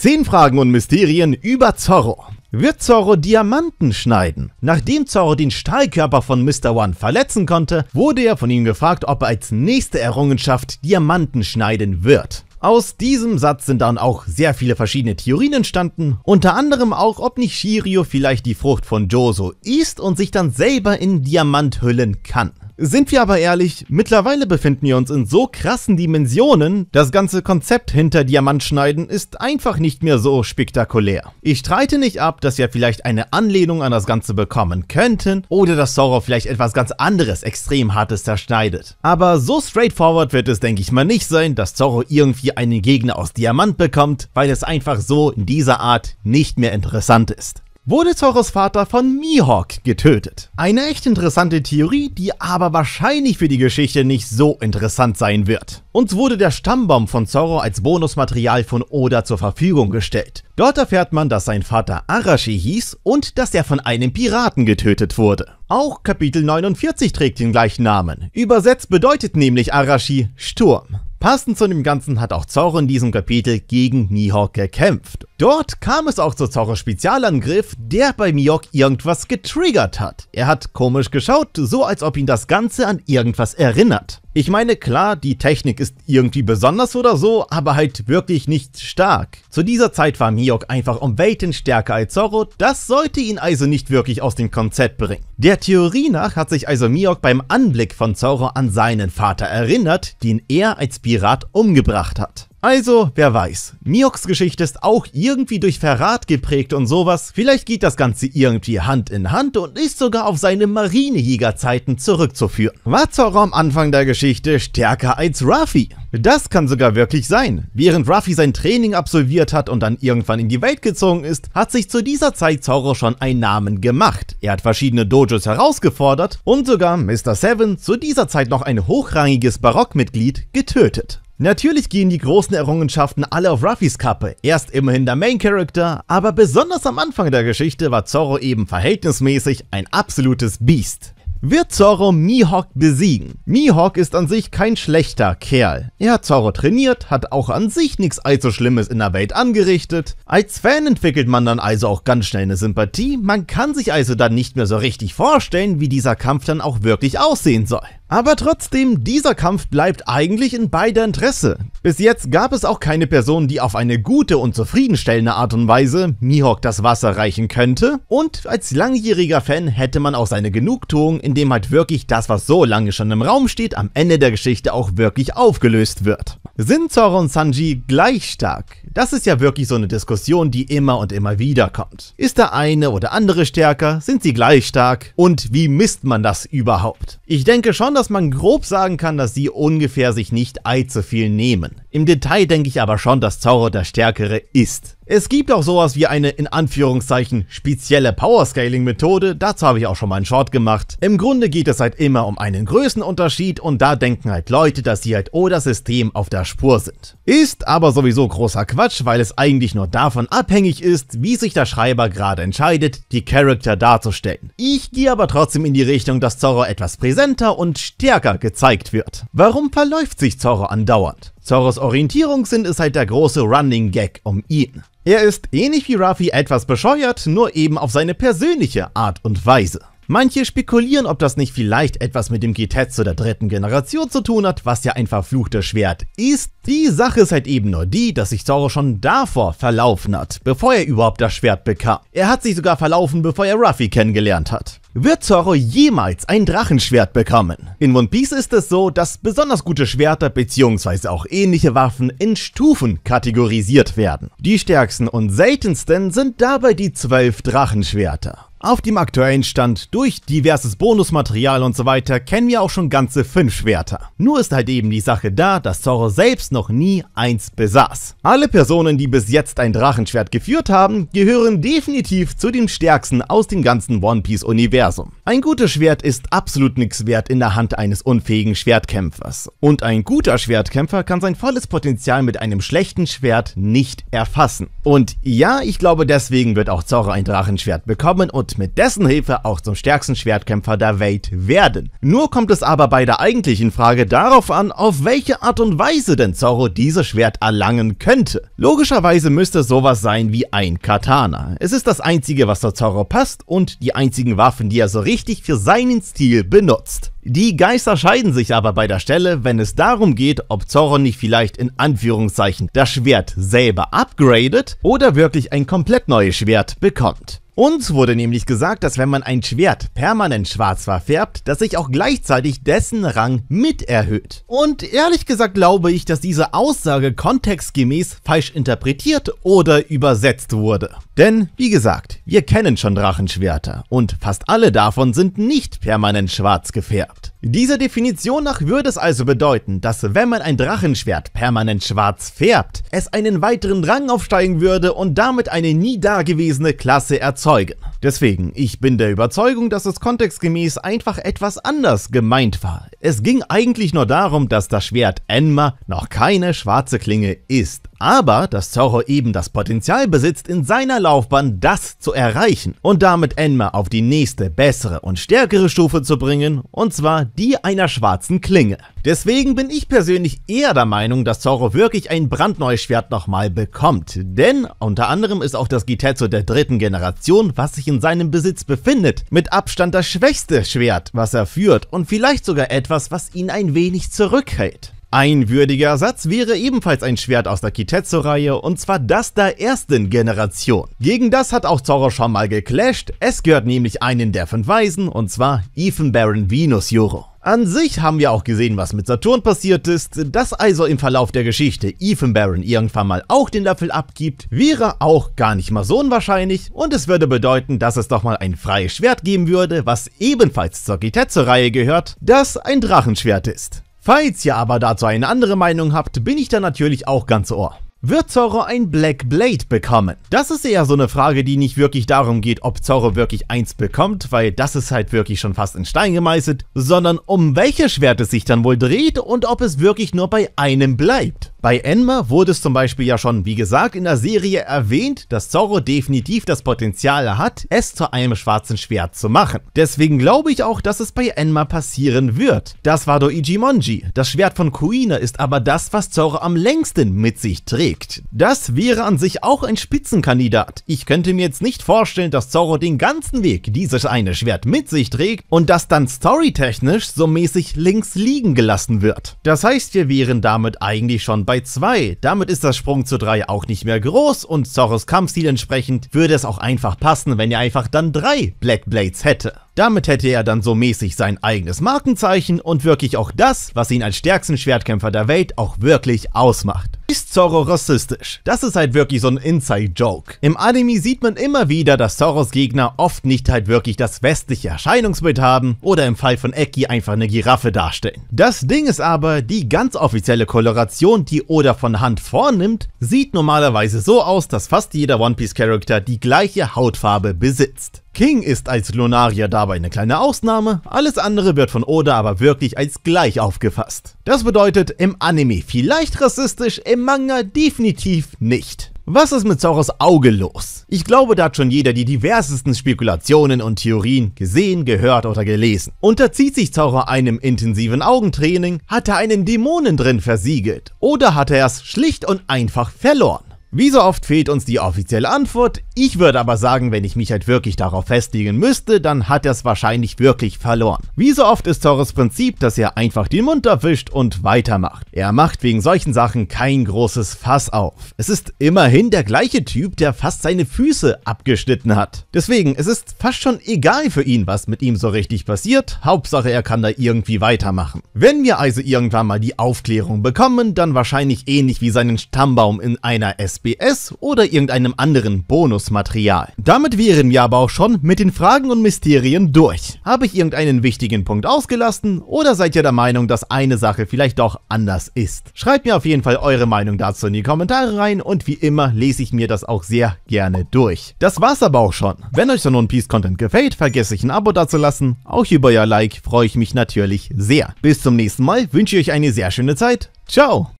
Zehn Fragen und Mysterien über Zorro. Wird Zorro Diamanten schneiden? Nachdem Zorro den Stahlkörper von Mr. One verletzen konnte, wurde er von ihm gefragt, ob er als nächste Errungenschaft Diamanten schneiden wird. Aus diesem Satz sind dann auch sehr viele verschiedene Theorien entstanden, unter anderem auch, ob nicht Shirio vielleicht die Frucht von Jozo isst und sich dann selber in Diamant hüllen kann. Sind wir aber ehrlich, mittlerweile befinden wir uns in so krassen Dimensionen, das ganze Konzept hinter Diamantschneiden ist einfach nicht mehr so spektakulär. Ich streite nicht ab, dass wir vielleicht eine Anlehnung an das Ganze bekommen könnten oder dass Sora vielleicht etwas ganz anderes extrem hartes zerschneidet. Aber so straightforward wird es denke ich mal nicht sein, dass Zorro irgendwie einen Gegner aus Diamant bekommt, weil es einfach so in dieser Art nicht mehr interessant ist wurde Zorros Vater von Mihawk getötet. Eine echt interessante Theorie, die aber wahrscheinlich für die Geschichte nicht so interessant sein wird. Uns wurde der Stammbaum von Zorro als Bonusmaterial von Oda zur Verfügung gestellt. Dort erfährt man, dass sein Vater Arashi hieß und dass er von einem Piraten getötet wurde. Auch Kapitel 49 trägt den gleichen Namen. Übersetzt bedeutet nämlich Arashi Sturm. Passend zu dem Ganzen hat auch Zorro in diesem Kapitel gegen Mihawk gekämpft. Dort kam es auch zu Zorros Spezialangriff, der bei Mihawk irgendwas getriggert hat. Er hat komisch geschaut, so als ob ihn das Ganze an irgendwas erinnert. Ich meine, klar, die Technik ist irgendwie besonders oder so, aber halt wirklich nicht stark. Zu dieser Zeit war Mihawk einfach um Welten stärker als Zorro, das sollte ihn also nicht wirklich aus dem Konzept bringen. Der Theorie nach hat sich also Mihawk beim Anblick von Zorro an seinen Vater erinnert, den er als Pirat umgebracht hat. Also, wer weiß. Mioks Geschichte ist auch irgendwie durch Verrat geprägt und sowas. Vielleicht geht das Ganze irgendwie Hand in Hand und ist sogar auf seine Marinejägerzeiten zurückzuführen. War Zorro am Anfang der Geschichte stärker als Ruffy? Das kann sogar wirklich sein. Während Ruffy sein Training absolviert hat und dann irgendwann in die Welt gezogen ist, hat sich zu dieser Zeit Zorro schon einen Namen gemacht. Er hat verschiedene Dojos herausgefordert und sogar Mr. Seven, zu dieser Zeit noch ein hochrangiges Barockmitglied, getötet. Natürlich gehen die großen Errungenschaften alle auf Ruffys Kappe, erst immerhin der Main Character, aber besonders am Anfang der Geschichte war Zorro eben verhältnismäßig ein absolutes Biest. Wird Zorro Mihawk besiegen? Mihawk ist an sich kein schlechter Kerl. Er hat Zorro trainiert, hat auch an sich nichts allzu Schlimmes in der Welt angerichtet. Als Fan entwickelt man dann also auch ganz schnell eine Sympathie, man kann sich also dann nicht mehr so richtig vorstellen, wie dieser Kampf dann auch wirklich aussehen soll. Aber trotzdem, dieser Kampf bleibt eigentlich in beider Interesse. Bis jetzt gab es auch keine Person, die auf eine gute und zufriedenstellende Art und Weise Mihawk das Wasser reichen könnte und als langjähriger Fan hätte man auch seine Genugtuung, indem halt wirklich das, was so lange schon im Raum steht, am Ende der Geschichte auch wirklich aufgelöst wird. Sind Zoro und Sanji gleich stark? Das ist ja wirklich so eine Diskussion, die immer und immer wieder kommt. Ist der eine oder andere stärker? Sind sie gleich stark? Und wie misst man das überhaupt? Ich denke schon, dass man grob sagen kann, dass sie ungefähr sich nicht allzu viel nehmen. Im Detail denke ich aber schon, dass Zorro der Stärkere ist. Es gibt auch sowas wie eine in Anführungszeichen spezielle Powerscaling-Methode, dazu habe ich auch schon mal einen Short gemacht. Im Grunde geht es halt immer um einen Größenunterschied und da denken halt Leute, dass sie halt oder System auf der Spur sind. Ist aber sowieso großer Quatsch, weil es eigentlich nur davon abhängig ist, wie sich der Schreiber gerade entscheidet, die Charakter darzustellen. Ich gehe aber trotzdem in die Richtung, dass Zorro etwas präsenter und stärker gezeigt wird. Warum verläuft sich Zorro andauernd? Zoros Orientierungssinn ist halt der große Running Gag um ihn. Er ist ähnlich wie Ruffy etwas bescheuert, nur eben auf seine persönliche Art und Weise. Manche spekulieren, ob das nicht vielleicht etwas mit dem Getetsu der dritten Generation zu tun hat, was ja ein verfluchtes Schwert ist. Die Sache ist halt eben nur die, dass sich Zoro schon davor verlaufen hat, bevor er überhaupt das Schwert bekam. Er hat sich sogar verlaufen, bevor er Ruffy kennengelernt hat. Wird Zorro jemals ein Drachenschwert bekommen? In One Piece ist es so, dass besonders gute Schwerter bzw. auch ähnliche Waffen in Stufen kategorisiert werden. Die stärksten und seltensten sind dabei die 12 Drachenschwerter. Auf dem aktuellen Stand, durch diverses Bonusmaterial und so weiter, kennen wir auch schon ganze 5 Schwerter. Nur ist halt eben die Sache da, dass Zorro selbst noch nie eins besaß. Alle Personen, die bis jetzt ein Drachenschwert geführt haben, gehören definitiv zu den stärksten aus dem ganzen One Piece Universum Universum. Ein gutes Schwert ist absolut nichts wert in der Hand eines unfähigen Schwertkämpfers. Und ein guter Schwertkämpfer kann sein volles Potenzial mit einem schlechten Schwert nicht erfassen. Und ja, ich glaube deswegen wird auch Zorro ein Drachenschwert bekommen und mit dessen Hilfe auch zum stärksten Schwertkämpfer der Welt werden. Nur kommt es aber bei der eigentlichen Frage darauf an, auf welche Art und Weise denn Zorro dieses Schwert erlangen könnte. Logischerweise müsste sowas sein wie ein Katana. Es ist das einzige, was zu Zorro passt und die einzigen Waffen, die er so richtig richtig für seinen Stil benutzt. Die Geister scheiden sich aber bei der Stelle, wenn es darum geht, ob Zorro nicht vielleicht in Anführungszeichen das Schwert selber upgradet oder wirklich ein komplett neues Schwert bekommt. Uns wurde nämlich gesagt, dass wenn man ein Schwert permanent schwarz verfärbt, dass sich auch gleichzeitig dessen Rang mit erhöht. Und ehrlich gesagt glaube ich, dass diese Aussage kontextgemäß falsch interpretiert oder übersetzt wurde. Denn, wie gesagt, wir kennen schon Drachenschwerter und fast alle davon sind nicht permanent schwarz gefärbt. Dieser Definition nach würde es also bedeuten, dass wenn man ein Drachenschwert permanent schwarz färbt, es einen weiteren Rang aufsteigen würde und damit eine nie dagewesene Klasse erzeugen. Deswegen, ich bin der Überzeugung, dass es kontextgemäß einfach etwas anders gemeint war. Es ging eigentlich nur darum, dass das Schwert Enma noch keine schwarze Klinge ist, aber dass Zorro eben das Potenzial besitzt, in seiner Laufbahn das zu erreichen und damit Enma auf die nächste bessere und stärkere Stufe zu bringen, und zwar die einer schwarzen Klinge. Deswegen bin ich persönlich eher der Meinung, dass Zoro wirklich ein brandneues Schwert nochmal bekommt, denn unter anderem ist auch das Gitetsu der dritten Generation, was sich in seinem Besitz befindet, mit Abstand das schwächste Schwert, was er führt und vielleicht sogar etwas, was ihn ein wenig zurückhält. Ein würdiger Satz wäre ebenfalls ein Schwert aus der Kitetsu-Reihe und zwar das der ersten Generation. Gegen das hat auch Zoro schon mal geclasht, es gehört nämlich einen der fünf Weisen und zwar Ethan Baron Venus Yoro. An sich haben wir auch gesehen, was mit Saturn passiert ist, dass also im Verlauf der Geschichte Ethan Baron irgendwann mal auch den Löffel abgibt, wäre auch gar nicht mal so unwahrscheinlich und es würde bedeuten, dass es doch mal ein freies Schwert geben würde, was ebenfalls zur Gitetsu-Reihe gehört, das ein Drachenschwert ist. Falls ihr aber dazu eine andere Meinung habt, bin ich da natürlich auch ganz ohr. Wird Zorro ein Black Blade bekommen? Das ist eher so eine Frage, die nicht wirklich darum geht, ob Zorro wirklich eins bekommt, weil das ist halt wirklich schon fast in Stein gemeißelt, sondern um welches Schwert es sich dann wohl dreht und ob es wirklich nur bei einem bleibt. Bei Enma wurde es zum Beispiel ja schon, wie gesagt, in der Serie erwähnt, dass Zorro definitiv das Potenzial hat, es zu einem schwarzen Schwert zu machen. Deswegen glaube ich auch, dass es bei Enma passieren wird. Das war Doiji Monji. Das Schwert von Kuina ist aber das, was Zorro am längsten mit sich trägt. Das wäre an sich auch ein Spitzenkandidat. Ich könnte mir jetzt nicht vorstellen, dass Zorro den ganzen Weg dieses eine Schwert mit sich trägt und das dann storytechnisch so mäßig links liegen gelassen wird. Das heißt, wir wären damit eigentlich schon bei bei 2. Damit ist der Sprung zu 3 auch nicht mehr groß und Zorros Kampfstil entsprechend würde es auch einfach passen, wenn er einfach dann 3 Black Blades hätte. Damit hätte er dann so mäßig sein eigenes Markenzeichen und wirklich auch das, was ihn als stärksten Schwertkämpfer der Welt auch wirklich ausmacht. Ist Zorro rassistisch? Das ist halt wirklich so ein Inside-Joke. Im Anime sieht man immer wieder, dass Zorros Gegner oft nicht halt wirklich das westliche Erscheinungsbild haben oder im Fall von Eki einfach eine Giraffe darstellen. Das Ding ist aber, die ganz offizielle Koloration, die Oda von Hand vornimmt, sieht normalerweise so aus, dass fast jeder One Piece-Charakter die gleiche Hautfarbe besitzt. King ist als Lunaria dabei eine kleine Ausnahme, alles andere wird von Oda aber wirklich als gleich aufgefasst. Das bedeutet, im Anime vielleicht rassistisch, im Manga definitiv nicht. Was ist mit Zoros Auge los? Ich glaube, da hat schon jeder die diversesten Spekulationen und Theorien gesehen, gehört oder gelesen. Unterzieht sich Zoro einem intensiven Augentraining? Hat er einen Dämonen drin versiegelt? Oder hat er es schlicht und einfach verloren? Wie so oft fehlt uns die offizielle Antwort, ich würde aber sagen, wenn ich mich halt wirklich darauf festlegen müsste, dann hat er es wahrscheinlich wirklich verloren. Wie so oft ist Torres Prinzip, dass er einfach den Mund erwischt und weitermacht. Er macht wegen solchen Sachen kein großes Fass auf. Es ist immerhin der gleiche Typ, der fast seine Füße abgeschnitten hat. Deswegen, es ist fast schon egal für ihn, was mit ihm so richtig passiert, Hauptsache er kann da irgendwie weitermachen. Wenn wir also irgendwann mal die Aufklärung bekommen, dann wahrscheinlich ähnlich wie seinen Stammbaum in einer S SBS oder irgendeinem anderen Bonusmaterial. Damit wären wir aber auch schon mit den Fragen und Mysterien durch. Habe ich irgendeinen wichtigen Punkt ausgelassen oder seid ihr der Meinung, dass eine Sache vielleicht doch anders ist? Schreibt mir auf jeden Fall eure Meinung dazu in die Kommentare rein und wie immer lese ich mir das auch sehr gerne durch. Das war's aber auch schon. Wenn euch so One Peace Content gefällt, vergesst nicht ein Abo dazulassen. Auch über euer Like freue ich mich natürlich sehr. Bis zum nächsten Mal, wünsche ich euch eine sehr schöne Zeit. Ciao!